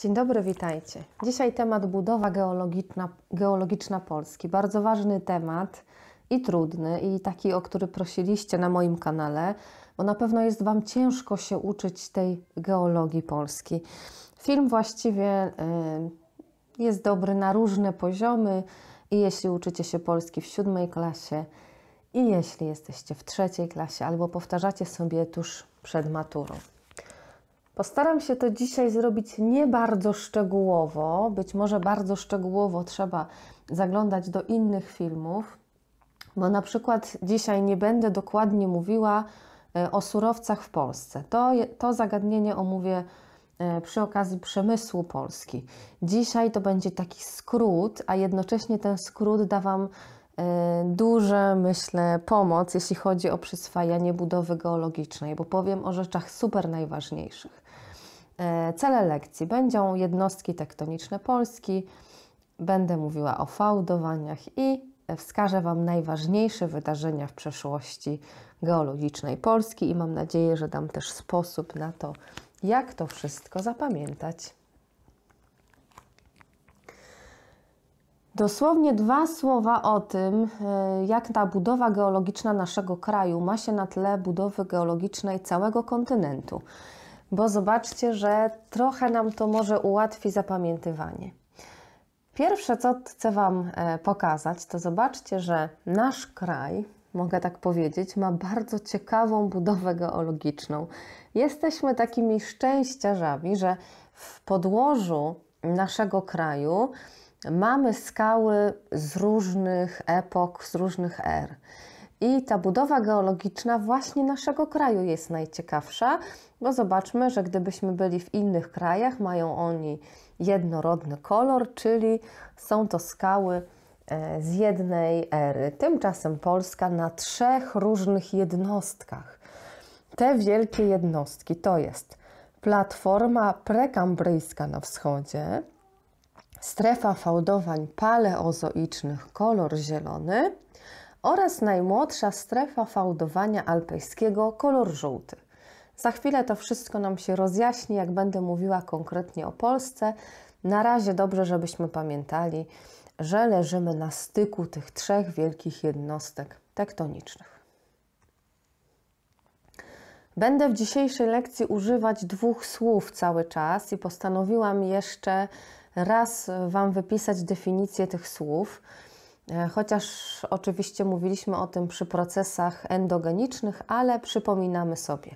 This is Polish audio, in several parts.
Dzień dobry, witajcie. Dzisiaj temat budowa geologiczna, geologiczna Polski. Bardzo ważny temat i trudny, i taki, o który prosiliście na moim kanale, bo na pewno jest Wam ciężko się uczyć tej geologii Polski. Film właściwie y, jest dobry na różne poziomy i jeśli uczycie się Polski w siódmej klasie i jeśli jesteście w trzeciej klasie albo powtarzacie sobie tuż przed maturą. Postaram się to dzisiaj zrobić nie bardzo szczegółowo, być może bardzo szczegółowo trzeba zaglądać do innych filmów, bo na przykład dzisiaj nie będę dokładnie mówiła e, o surowcach w Polsce. To, to zagadnienie omówię e, przy okazji przemysłu Polski. Dzisiaj to będzie taki skrót, a jednocześnie ten skrót da Wam e, duże, myślę, pomoc, jeśli chodzi o przyswajanie budowy geologicznej, bo powiem o rzeczach super najważniejszych. E, cele lekcji będą jednostki tektoniczne Polski, będę mówiła o fałdowaniach i wskażę Wam najważniejsze wydarzenia w przeszłości geologicznej Polski i mam nadzieję, że dam też sposób na to, jak to wszystko zapamiętać. Dosłownie dwa słowa o tym, e, jak ta budowa geologiczna naszego kraju ma się na tle budowy geologicznej całego kontynentu bo zobaczcie, że trochę nam to może ułatwi zapamiętywanie. Pierwsze, co chcę Wam e, pokazać, to zobaczcie, że nasz kraj, mogę tak powiedzieć, ma bardzo ciekawą budowę geologiczną. Jesteśmy takimi szczęściarzami, że w podłożu naszego kraju mamy skały z różnych epok, z różnych er. I ta budowa geologiczna właśnie naszego kraju jest najciekawsza, bo zobaczmy, że gdybyśmy byli w innych krajach, mają oni jednorodny kolor, czyli są to skały e, z jednej ery. Tymczasem Polska na trzech różnych jednostkach. Te wielkie jednostki to jest platforma prekambryjska na wschodzie, strefa fałdowań paleozoicznych, kolor zielony, oraz najmłodsza strefa fałdowania alpejskiego kolor żółty. Za chwilę to wszystko nam się rozjaśni, jak będę mówiła konkretnie o Polsce. Na razie dobrze, żebyśmy pamiętali, że leżymy na styku tych trzech wielkich jednostek tektonicznych. Będę w dzisiejszej lekcji używać dwóch słów cały czas i postanowiłam jeszcze raz Wam wypisać definicję tych słów. E, chociaż oczywiście mówiliśmy o tym przy procesach endogenicznych, ale przypominamy sobie.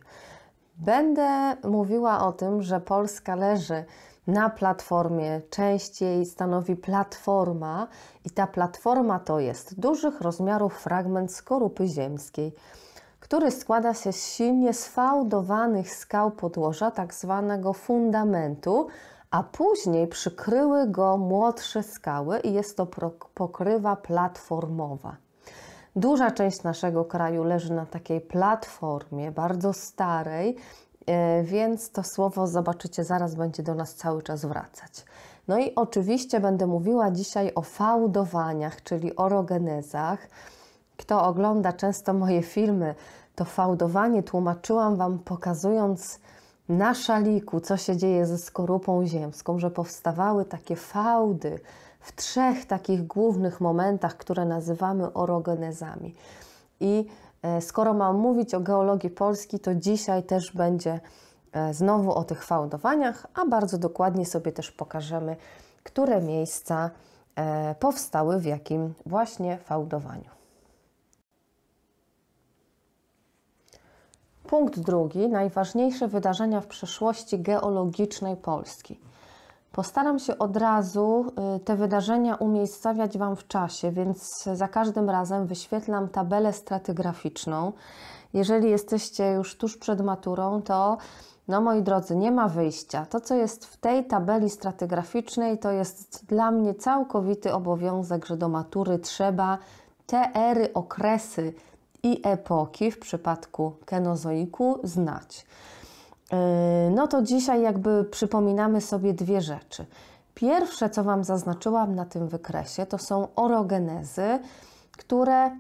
Będę mówiła o tym, że Polska leży na platformie, częściej stanowi platforma, i ta platforma to jest dużych rozmiarów fragment skorupy ziemskiej, który składa się z silnie sfałdowanych skał podłoża, tak zwanego fundamentu, a później przykryły go młodsze skały i jest to pokrywa platformowa. Duża część naszego kraju leży na takiej platformie, bardzo starej, e, więc to słowo zobaczycie zaraz będzie do nas cały czas wracać. No i oczywiście będę mówiła dzisiaj o fałdowaniach, czyli orogenezach. Kto ogląda często moje filmy, to fałdowanie tłumaczyłam Wam pokazując na szaliku, co się dzieje ze skorupą ziemską, że powstawały takie fałdy w trzech takich głównych momentach, które nazywamy orogenezami. I e, skoro mam mówić o geologii Polski, to dzisiaj też będzie e, znowu o tych fałdowaniach, a bardzo dokładnie sobie też pokażemy, które miejsca e, powstały w jakim właśnie fałdowaniu. Punkt drugi. Najważniejsze wydarzenia w przeszłości geologicznej Polski. Postaram się od razu y, te wydarzenia umiejscowiać Wam w czasie, więc za każdym razem wyświetlam tabelę stratygraficzną. Jeżeli jesteście już tuż przed maturą, to no moi drodzy, nie ma wyjścia. To, co jest w tej tabeli stratygraficznej, to jest dla mnie całkowity obowiązek, że do matury trzeba te ery, okresy i epoki w przypadku kenozoiku znać. E, no to dzisiaj jakby przypominamy sobie dwie rzeczy. Pierwsze, co Wam zaznaczyłam na tym wykresie, to są orogenezy, które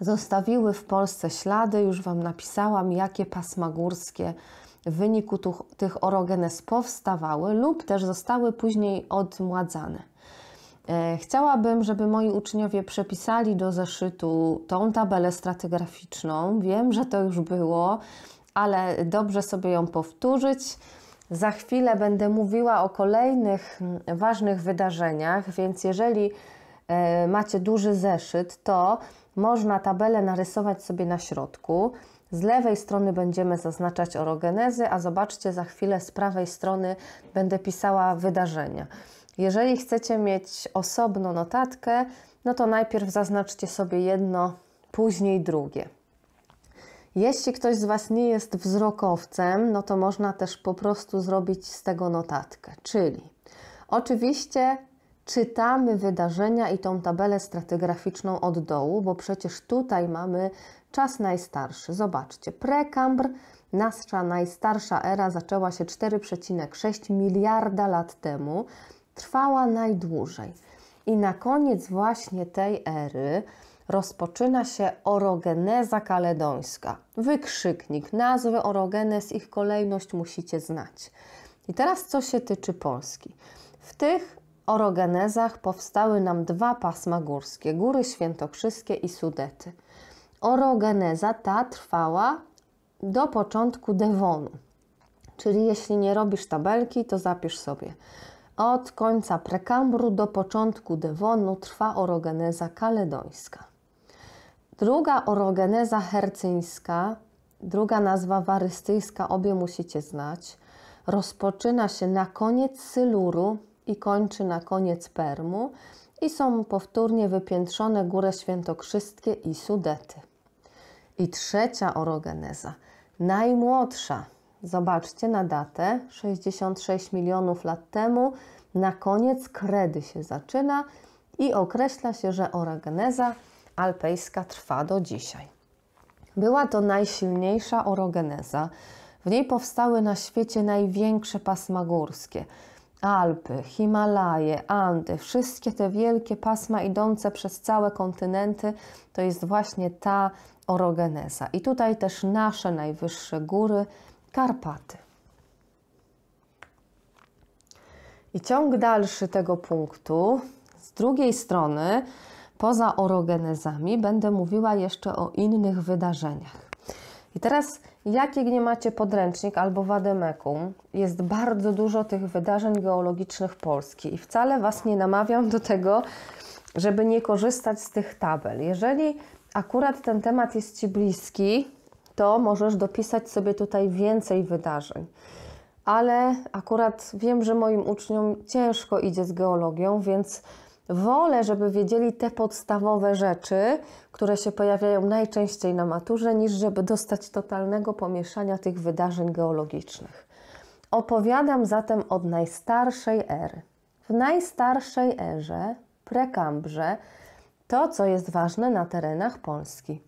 zostawiły w Polsce ślady. Już Wam napisałam, jakie pasma górskie w wyniku tych, tych orogenez powstawały lub też zostały później odmładzane. E, chciałabym, żeby moi uczniowie przepisali do zeszytu tą tabelę stratygraficzną. Wiem, że to już było, ale dobrze sobie ją powtórzyć. Za chwilę będę mówiła o kolejnych ważnych wydarzeniach, więc jeżeli e, macie duży zeszyt, to można tabelę narysować sobie na środku. Z lewej strony będziemy zaznaczać orogenezy, a zobaczcie, za chwilę z prawej strony będę pisała wydarzenia. Jeżeli chcecie mieć osobną notatkę, no to najpierw zaznaczcie sobie jedno, później drugie. Jeśli ktoś z Was nie jest wzrokowcem, no to można też po prostu zrobić z tego notatkę. Czyli oczywiście czytamy wydarzenia i tą tabelę stratygraficzną od dołu, bo przecież tutaj mamy czas najstarszy. Zobaczcie, prekambr, nasza najstarsza era zaczęła się 4,6 miliarda lat temu trwała najdłużej. I na koniec właśnie tej ery rozpoczyna się orogeneza kaledońska. Wykrzyknik, nazwy orogenes, ich kolejność musicie znać. I teraz co się tyczy Polski. W tych orogenezach powstały nam dwa pasma górskie, Góry Świętokrzyskie i Sudety. Orogeneza ta trwała do początku Dewonu. Czyli jeśli nie robisz tabelki, to zapisz sobie. Od końca prekambru do początku Devonu trwa orogeneza kaledońska. Druga orogeneza hercyńska, druga nazwa warystyjska, obie musicie znać, rozpoczyna się na koniec Syluru i kończy na koniec Permu i są powtórnie wypiętrzone góry świętokrzyskie i Sudety. I trzecia orogeneza, najmłodsza, Zobaczcie na datę 66 milionów lat temu. Na koniec kredy się zaczyna i określa się, że orogeneza alpejska trwa do dzisiaj. Była to najsilniejsza orogeneza. W niej powstały na świecie największe pasma górskie. Alpy, Himalaje, Andy, wszystkie te wielkie pasma idące przez całe kontynenty, to jest właśnie ta orogeneza. I tutaj też nasze najwyższe góry Karpaty. I ciąg dalszy tego punktu. Z drugiej strony, poza orogenezami, będę mówiła jeszcze o innych wydarzeniach. I teraz, jakie nie macie podręcznik albo wademekum, jest bardzo dużo tych wydarzeń geologicznych Polski i wcale Was nie namawiam do tego, żeby nie korzystać z tych tabel. Jeżeli akurat ten temat jest Ci bliski, to możesz dopisać sobie tutaj więcej wydarzeń. Ale akurat wiem, że moim uczniom ciężko idzie z geologią, więc wolę, żeby wiedzieli te podstawowe rzeczy, które się pojawiają najczęściej na maturze, niż żeby dostać totalnego pomieszania tych wydarzeń geologicznych. Opowiadam zatem od najstarszej ery. W najstarszej erze, prekambrze, to co jest ważne na terenach Polski.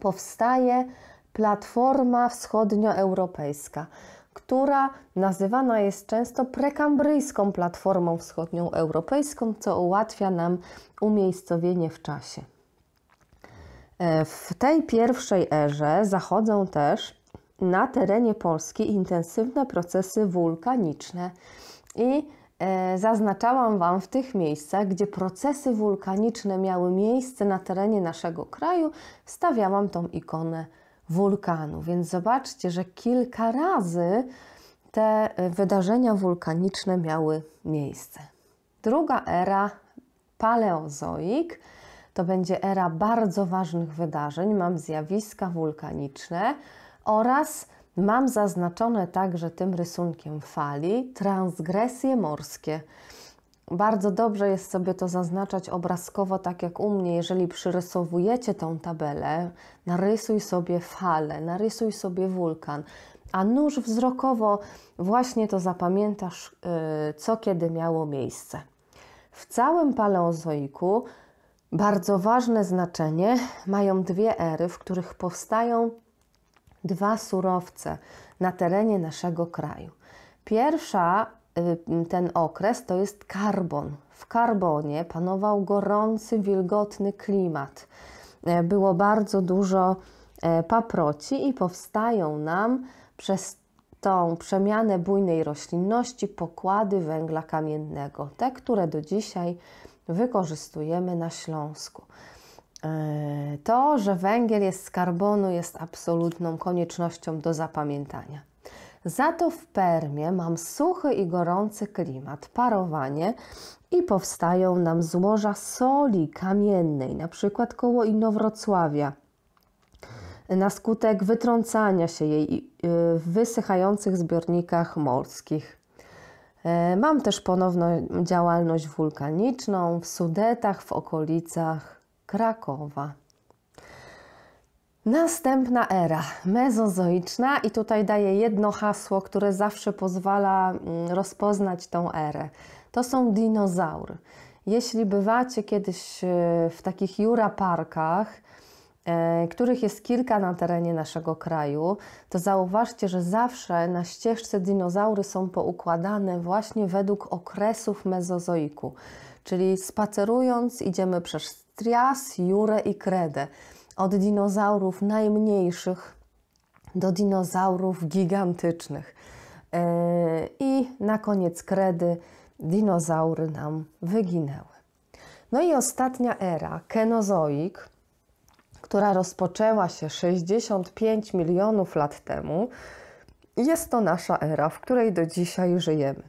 Powstaje Platforma Wschodnioeuropejska, która nazywana jest często prekambryjską Platformą Wschodnioeuropejską, co ułatwia nam umiejscowienie w czasie. E, w tej pierwszej erze zachodzą też na terenie Polski intensywne procesy wulkaniczne i e, zaznaczałam Wam w tych miejscach, gdzie procesy wulkaniczne miały miejsce na terenie naszego kraju, stawiałam tą ikonę wulkanu. Więc zobaczcie, że kilka razy te e, wydarzenia wulkaniczne miały miejsce. Druga era paleozoik to będzie era bardzo ważnych wydarzeń. Mam zjawiska wulkaniczne oraz mam zaznaczone także tym rysunkiem fali transgresje morskie. Bardzo dobrze jest sobie to zaznaczać obrazkowo, tak jak u mnie. Jeżeli przyrysowujecie tą tabelę, narysuj sobie falę, narysuj sobie wulkan, a nóż wzrokowo właśnie to zapamiętasz, y, co kiedy miało miejsce. W całym paleozoiku bardzo ważne znaczenie mają dwie ery, w których powstają dwa surowce na terenie naszego kraju. Pierwsza Y, ten okres to jest karbon. W karbonie panował gorący, wilgotny klimat. E, było bardzo dużo e, paproci i powstają nam przez tą przemianę bujnej roślinności pokłady węgla kamiennego, te, które do dzisiaj wykorzystujemy na Śląsku. E, to, że węgiel jest z karbonu, jest absolutną koniecznością do zapamiętania. Za to w Permie mam suchy i gorący klimat, parowanie i powstają nam złoża soli kamiennej, na przykład koło Inowrocławia, na skutek wytrącania się jej y, w wysychających zbiornikach morskich. E, mam też ponowną działalność wulkaniczną w Sudetach, w okolicach Krakowa. Następna era, mezozoiczna, i tutaj daję jedno hasło, które zawsze pozwala mm, rozpoznać tą erę. To są dinozaury. Jeśli bywacie kiedyś e, w takich juraparkach, e, których jest kilka na terenie naszego kraju, to zauważcie, że zawsze na ścieżce dinozaury są poukładane właśnie według okresów mezozoiku. Czyli spacerując idziemy przez Trias, Jurę i Kredę od dinozaurów najmniejszych do dinozaurów gigantycznych. E, I na koniec kredy dinozaury nam wyginęły. No i ostatnia era, kenozoik, która rozpoczęła się 65 milionów lat temu, jest to nasza era, w której do dzisiaj żyjemy.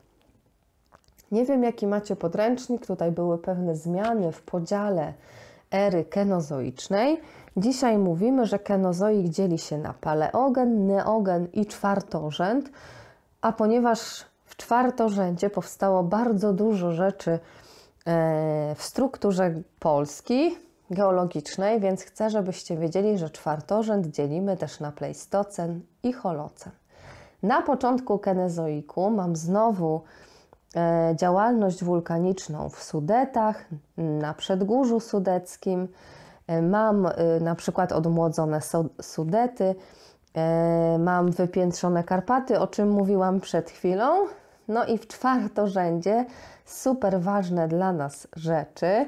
Nie wiem, jaki macie podręcznik, tutaj były pewne zmiany w podziale ery kenozoicznej. Dzisiaj mówimy, że kenozoik dzieli się na paleogen, neogen i czwartorzęd, a ponieważ w czwartorzędzie powstało bardzo dużo rzeczy e, w strukturze Polski geologicznej, więc chcę, żebyście wiedzieli, że czwartorzęd dzielimy też na pleistocen i holocen. Na początku kenozoiku mam znowu E, działalność wulkaniczną w Sudetach, na przedgórzu sudeckim. E, mam e, na przykład odmłodzone Sudety, mam wypiętrzone Karpaty, o czym mówiłam przed chwilą. No i w czwartorzędzie super ważne dla nas rzeczy,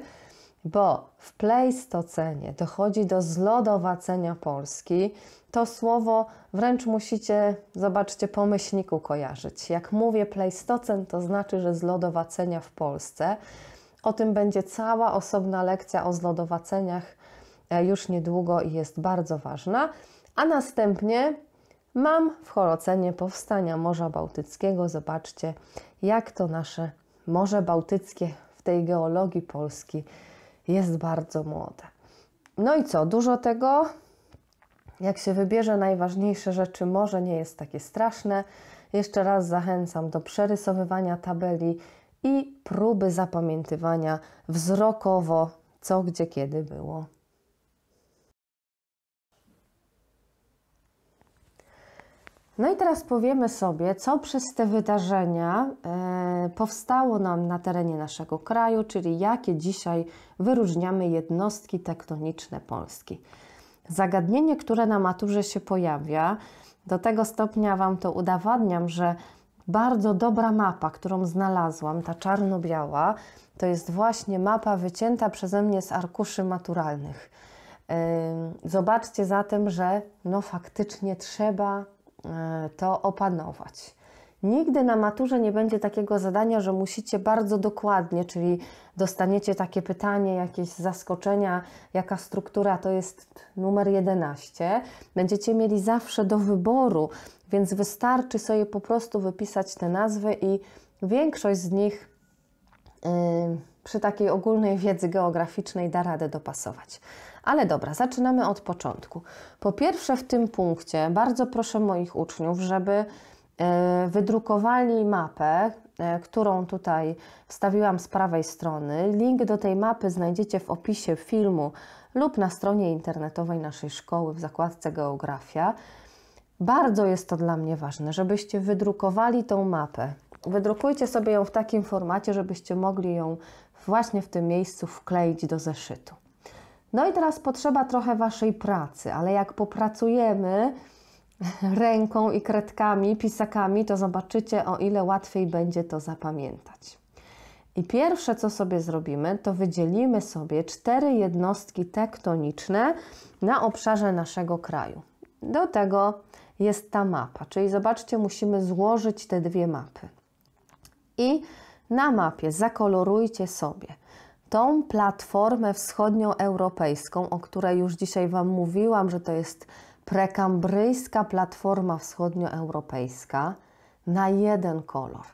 bo w Pleistocenie dochodzi do zlodowacenia Polski, to słowo wręcz musicie, zobaczcie, po myślniku kojarzyć. Jak mówię Pleistocen, to znaczy, że z lodowacenia w Polsce. O tym będzie cała osobna lekcja o zlodowaceniach e, już niedługo i jest bardzo ważna. A następnie mam w Holocenie powstania Morza Bałtyckiego. Zobaczcie, jak to nasze Morze Bałtyckie w tej geologii Polski jest bardzo młode. No i co, dużo tego jak się wybierze najważniejsze rzeczy, może nie jest takie straszne. Jeszcze raz zachęcam do przerysowywania tabeli i próby zapamiętywania wzrokowo, co gdzie kiedy było. No i teraz powiemy sobie, co przez te wydarzenia e, powstało nam na terenie naszego kraju, czyli jakie dzisiaj wyróżniamy jednostki tektoniczne Polski zagadnienie, które na maturze się pojawia. Do tego stopnia Wam to udowadniam, że bardzo dobra mapa, którą znalazłam, ta czarno-biała, to jest właśnie mapa wycięta przeze mnie z arkuszy maturalnych. Zobaczcie zatem, że no faktycznie trzeba e, to opanować. Nigdy na maturze nie będzie takiego zadania, że musicie bardzo dokładnie, czyli dostaniecie takie pytanie, jakieś zaskoczenia, jaka struktura to jest numer 11. Będziecie mieli zawsze do wyboru, więc wystarczy sobie po prostu wypisać te nazwy i większość z nich yy, przy takiej ogólnej wiedzy geograficznej da radę dopasować. Ale dobra, zaczynamy od początku. Po pierwsze, w tym punkcie bardzo proszę moich uczniów, żeby E, wydrukowali mapę, e, którą tutaj wstawiłam z prawej strony. Link do tej mapy znajdziecie w opisie filmu lub na stronie internetowej naszej szkoły w zakładce Geografia. Bardzo jest to dla mnie ważne, żebyście wydrukowali tą mapę. Wydrukujcie sobie ją w takim formacie, żebyście mogli ją właśnie w tym miejscu wkleić do zeszytu. No i teraz potrzeba trochę Waszej pracy, ale jak popracujemy, ręką i kredkami, pisakami, to zobaczycie, o ile łatwiej będzie to zapamiętać. I pierwsze, co sobie zrobimy, to wydzielimy sobie cztery jednostki tektoniczne na obszarze naszego kraju. Do tego jest ta mapa, czyli zobaczcie, musimy złożyć te dwie mapy. I na mapie zakolorujcie sobie tą platformę wschodnioeuropejską, o której już dzisiaj Wam mówiłam, że to jest prekambryjska platforma wschodnioeuropejska na jeden kolor.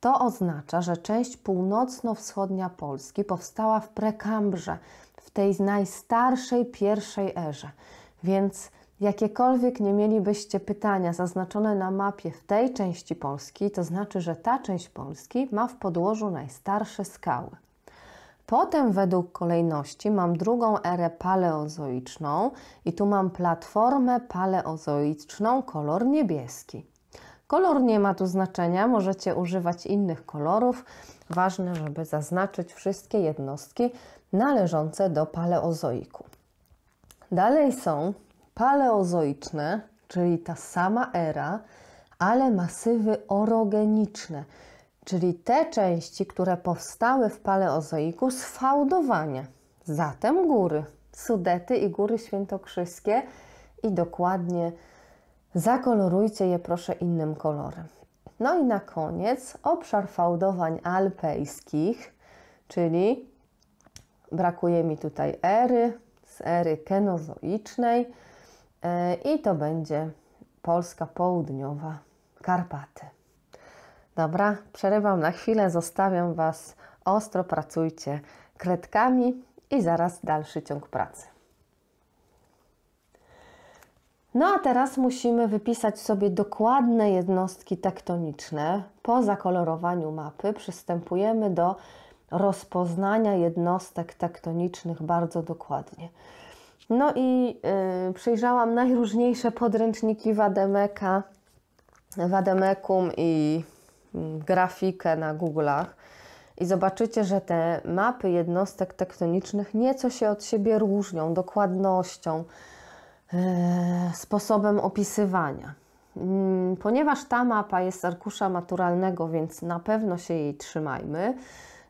To oznacza, że część północno-wschodnia Polski powstała w prekambrze, w tej najstarszej pierwszej erze. Więc jakiekolwiek nie mielibyście pytania zaznaczone na mapie w tej części Polski, to znaczy, że ta część Polski ma w podłożu najstarsze skały. Potem według kolejności mam drugą erę paleozoiczną i tu mam platformę paleozoiczną kolor niebieski. Kolor nie ma tu znaczenia, możecie używać innych kolorów. Ważne, żeby zaznaczyć wszystkie jednostki należące do paleozoiku. Dalej są paleozoiczne, czyli ta sama era, ale masywy orogeniczne – czyli te części, które powstały w paleozoiku z fałdowania. Zatem góry, Sudety i Góry Świętokrzyskie i dokładnie zakolorujcie je proszę innym kolorem. No i na koniec obszar fałdowań alpejskich, czyli brakuje mi tutaj ery, z ery kenozoicznej e, i to będzie Polska Południowa, Karpaty. Dobra, przerywam na chwilę, zostawiam Was. Ostro pracujcie kredkami i zaraz dalszy ciąg pracy. No a teraz musimy wypisać sobie dokładne jednostki tektoniczne. Po zakolorowaniu mapy przystępujemy do rozpoznania jednostek tektonicznych bardzo dokładnie. No i yy, przyjrzałam najróżniejsze podręczniki Wademeka, Wademekum i grafikę na Google'ach i zobaczycie, że te mapy jednostek tektonicznych nieco się od siebie różnią dokładnością, e, sposobem opisywania. Mm, ponieważ ta mapa jest arkusza naturalnego, więc na pewno się jej trzymajmy.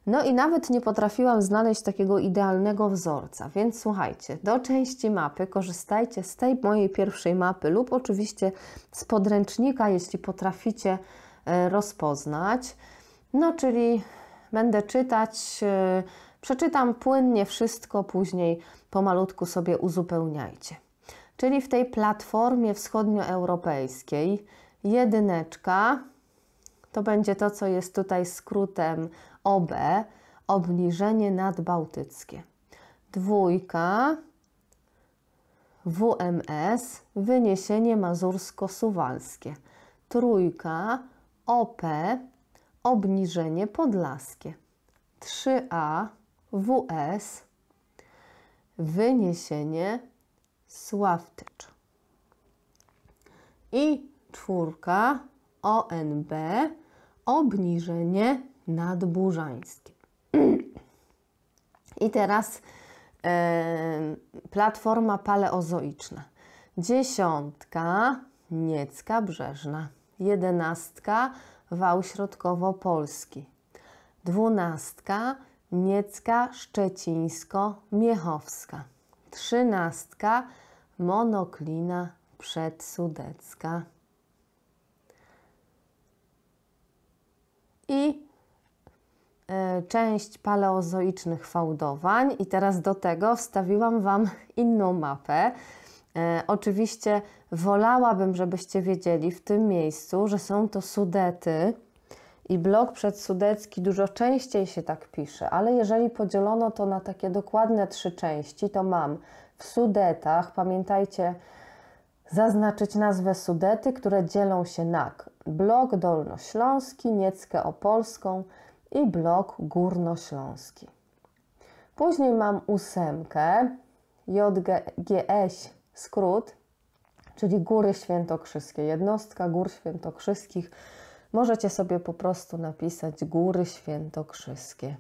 No i nawet nie potrafiłam znaleźć takiego idealnego wzorca, więc słuchajcie, do części mapy korzystajcie z tej mojej pierwszej mapy lub oczywiście z podręcznika, jeśli potraficie E, rozpoznać. No, czyli będę czytać, e, przeczytam płynnie wszystko, później pomalutku sobie uzupełniajcie. Czyli w tej platformie wschodnioeuropejskiej jedyneczka to będzie to, co jest tutaj skrótem OB, obniżenie nadbałtyckie. Dwójka WMS, wyniesienie mazursko-suwalskie. Trójka OP obniżenie podlaskie. 3A WS wyniesienie Sławtycz. I czwórka ONB obniżenie nadburzańskie. I teraz platforma paleozoiczna. Dziesiątka Niecka Brzeżna jedenastka wał środkowo-polski, dwunastka niecka szczecińsko-miechowska, trzynastka monoklina przedsudecka. I e, część paleozoicznych fałdowań i teraz do tego wstawiłam Wam inną mapę. E, oczywiście wolałabym, żebyście wiedzieli w tym miejscu, że są to Sudety i blok przedsudecki dużo częściej się tak pisze, ale jeżeli podzielono to na takie dokładne trzy części, to mam w Sudetach, pamiętajcie, zaznaczyć nazwę Sudety, które dzielą się na blok dolnośląski, Nieckę Opolską i blok górnośląski. Później mam ósemkę, JGS skrót, czyli Góry Świętokrzyskie, jednostka Gór Świętokrzyskich. Możecie sobie po prostu napisać Góry Świętokrzyskie.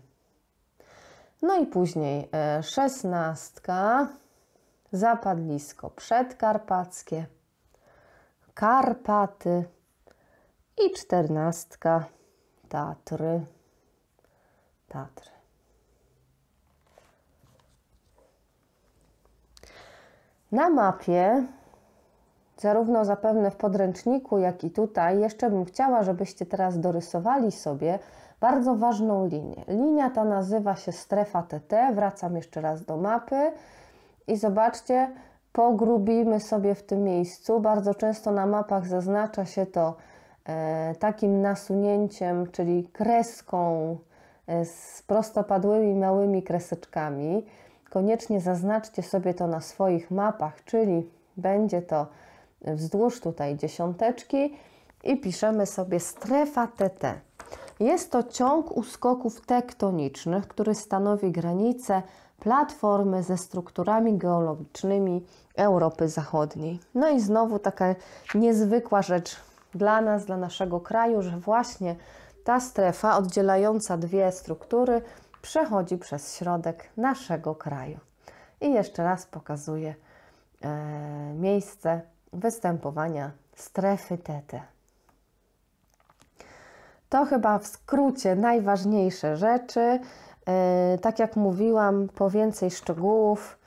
No i później e, szesnastka, zapadlisko przedkarpackie, Karpaty i czternastka Tatry. Tatry. Na mapie, zarówno zapewne w podręczniku, jak i tutaj, jeszcze bym chciała, żebyście teraz dorysowali sobie bardzo ważną linię. Linia ta nazywa się strefa TT. Wracam jeszcze raz do mapy i zobaczcie, pogrubimy sobie w tym miejscu. Bardzo często na mapach zaznacza się to e, takim nasunięciem, czyli kreską e, z prostopadłymi małymi kreseczkami. Koniecznie zaznaczcie sobie to na swoich mapach, czyli będzie to wzdłuż tutaj dziesiąteczki i piszemy sobie strefa TT. Jest to ciąg uskoków tektonicznych, który stanowi granicę platformy ze strukturami geologicznymi Europy Zachodniej. No i znowu taka niezwykła rzecz dla nas, dla naszego kraju, że właśnie ta strefa oddzielająca dwie struktury przechodzi przez środek naszego kraju. I jeszcze raz pokazuję e, miejsce występowania strefy TT. To chyba w skrócie najważniejsze rzeczy. E, tak jak mówiłam, po więcej szczegółów,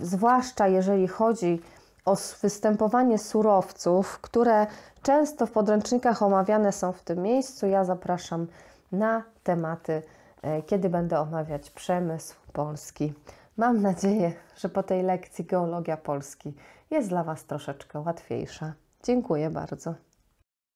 zwłaszcza jeżeli chodzi o występowanie surowców, które często w podręcznikach omawiane są w tym miejscu, ja zapraszam na tematy E, kiedy będę omawiać przemysł polski. Mam nadzieję, że po tej lekcji geologia Polski jest dla Was troszeczkę łatwiejsza. Dziękuję bardzo.